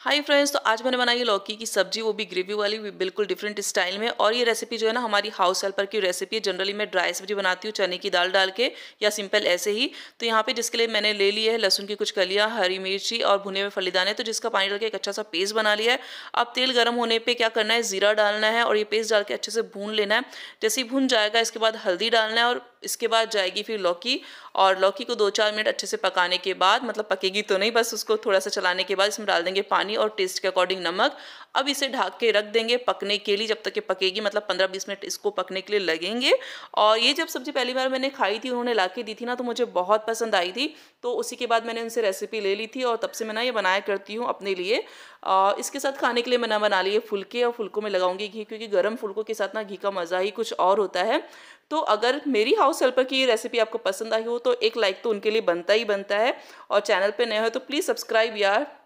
hi friends तो आज मैंने बनाई लौकी की सब्जी वो भी ग्रेवी वाली भी बिल्कुल डिफरेंट स्टाइल में और ये रेसिपी जो है ना हमारी हाउस हेल्पर की रेसिपी है जनरली मैं ड्राई सब्जी बनाती हूँ चने की दाल डाल के या सिंपल ऐसे ही तो यहाँ पे जिसके लिए मैंने ले लिया है लहसुन की कुछ कलियाँ हरी मिर्ची और भुने हुए फलीदाने तो जिसका पानी डाल के एक अच्छा सा पेस्ट बना लिया है अब तेल गर्म होने पर क्या करना है ज़ीरा डालना है और ये पेस्ट डाल के अच्छे से भून लेना है जैसे ही भून जाएगा इसके बाद हल्दी डालना है और इसके बाद जाएगी फिर लौकी और लौकी को दो चार मिनट अच्छे से पकाने के बाद मतलब पकेगी तो नहीं बस उसको थोड़ा सा चलाने के बाद इसमें डाल देंगे पानी पानी और टेस्ट के अकॉर्डिंग नमक अब इसे ढाक के रख देंगे पकने के लिए जब तक ये पकेगी मतलब पंद्रह बीस मिनट इसको पकने के लिए लगेंगे और ये जब सब्जी पहली बार मैंने खाई थी उन्होंने ला दी थी ना तो मुझे बहुत पसंद आई थी तो उसी के बाद मैंने उनसे रेसिपी ले ली थी और तब से मैं ना ये बनाया करती हूँ अपने लिए इसके साथ खाने के लिए मैं ना बना लिए फुलके और फुलकों में लगाऊंगी घी क्योंकि गर्म फुलकों के साथ ना घी का मज़ा ही कुछ और होता है तो अगर मेरी हाउस हेल्पर की रेसिपी आपको पसंद आई हो तो एक लाइक तो उनके लिए बनता ही बनता है और चैनल पर नए हो तो प्लीज़ सब्सक्राइब यार